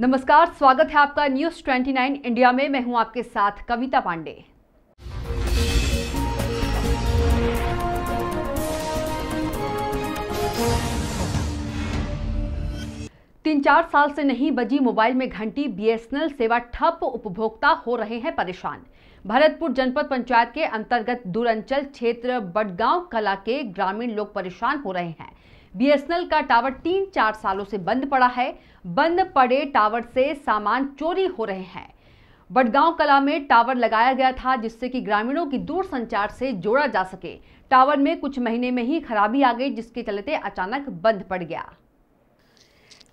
नमस्कार स्वागत है आपका न्यूज 29 इंडिया में मैं हूं आपके साथ कविता पांडे तीन चार साल से नहीं बजी मोबाइल में घंटी बीएसएनएल सेवा ठप उपभोक्ता हो रहे हैं परेशान भरतपुर जनपद पंचायत के अंतर्गत दूरंचल क्षेत्र बडगांव कला के ग्रामीण लोग परेशान हो रहे हैं बीएसएनएल का टावर तीन चार सालों से बंद पड़ा है बंद पड़े टावर से सामान चोरी हो रहे हैं बडगांव कला में टावर लगाया गया था जिससे कि ग्रामीणों की दूर संचार से जोड़ा जा सके टावर में कुछ महीने में ही खराबी आ गई जिसके चलते अचानक बंद पड़ गया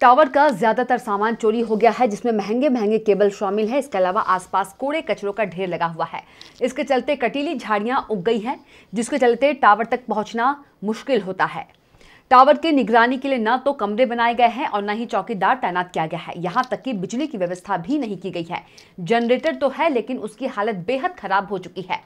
टावर का ज़्यादातर सामान चोरी हो गया है जिसमें महंगे महंगे केबल शामिल है इसके अलावा आसपास कोड़े कचरों का ढेर लगा हुआ है इसके चलते कटीली झाड़ियां उग गई हैं जिसके चलते टावर तक पहुंचना मुश्किल होता है टावर के निगरानी के लिए न तो कमरे बनाए गए हैं और न ही चौकीदार तैनात किया गया है यहाँ तक कि बिजली की व्यवस्था भी नहीं की गई है जनरेटर तो है लेकिन उसकी हालत बेहद खराब हो चुकी है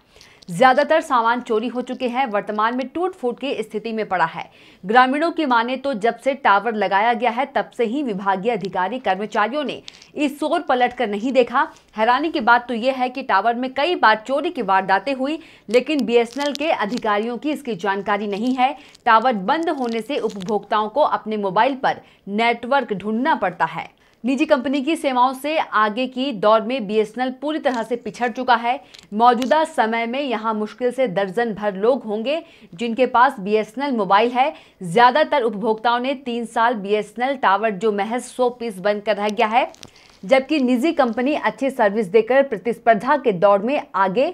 ज्यादातर सामान चोरी हो चुके हैं वर्तमान में टूट फूट की स्थिति में पड़ा है ग्रामीणों की माने तो जब से टावर लगाया गया है तब से ही विभागीय अधिकारी कर्मचारियों ने इस शोर पलट कर नहीं देखा हैरानी की बात तो यह है कि टावर में कई बार चोरी की वारदातें हुई लेकिन बीएसएनएल के अधिकारियों की इसकी जानकारी नहीं है टावर बंद होने से उपभोक्ताओं को अपने मोबाइल पर नेटवर्क ढूंढना पड़ता है निजी कंपनी की सेवाओं से आगे की दौड़ में बीएसएनएल पूरी तरह से पिछड़ चुका है मौजूदा समय में यहां मुश्किल से दर्जन भर लोग होंगे जिनके पास बीएसएनएल मोबाइल है ज़्यादातर उपभोक्ताओं ने तीन साल बीएसएनएल टावर जो महज सौ पीस बंद कर रह गया है जबकि निजी कंपनी अच्छी सर्विस देकर प्रतिस्पर्धा के दौड़ में आगे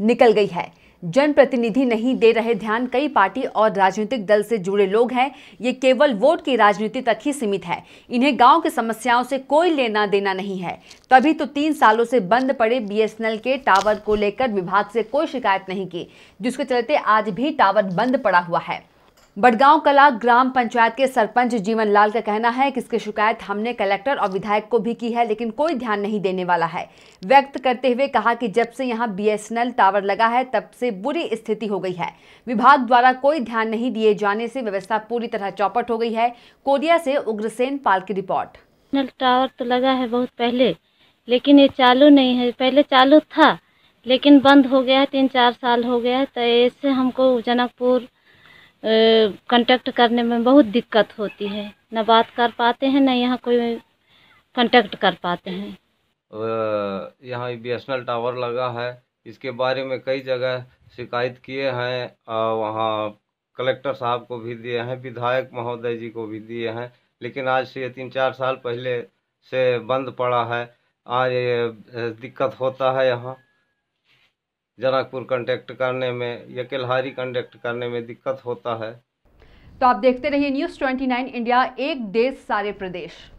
निकल गई है जनप्रतिनिधि नहीं दे रहे ध्यान कई पार्टी और राजनीतिक दल से जुड़े लोग हैं ये केवल वोट की राजनीति तक ही सीमित है इन्हें गांव की समस्याओं से कोई लेना देना नहीं है तभी तो तीन सालों से बंद पड़े बीएसएनएल के टावर को लेकर विभाग से कोई शिकायत नहीं की जिसके चलते आज भी टावर बंद पड़ा हुआ है बडगांव कला ग्राम पंचायत के सरपंच जीवन लाल का कहना है कि इसकी शिकायत हमने कलेक्टर और विधायक को भी की है लेकिन कोई ध्यान नहीं देने वाला है व्यक्त करते हुए कहा कि जब से यहां बीएसएनएल टावर लगा है तब से बुरी स्थिति हो गई है विभाग द्वारा कोई ध्यान नहीं दिए जाने से व्यवस्था पूरी तरह चौपट हो गई है कोरिया से उग्रसेन पाल की रिपोर्ट टावर तो लगा है बहुत पहले लेकिन ये चालू नहीं है पहले चालू था लेकिन बंद हो गया है तीन चार साल हो गया है तो इससे हमको जनकपुर कंटेक्ट करने में बहुत दिक्कत होती है ना बात कर पाते हैं ना यहाँ कोई कंटेक्ट कर पाते हैं यहाँ बी एस टावर लगा है इसके बारे में कई जगह शिकायत किए हैं वहाँ कलेक्टर साहब को भी दिए हैं विधायक महोदय जी को भी दिए हैं लेकिन आज से तीन चार साल पहले से बंद पड़ा है आज दिक्कत होता है यहाँ जनकपुर कंडक्ट करने में या केल्हारी कंडक्ट करने में दिक्कत होता है तो आप देखते रहिए न्यूज़ 29 इंडिया एक देश सारे प्रदेश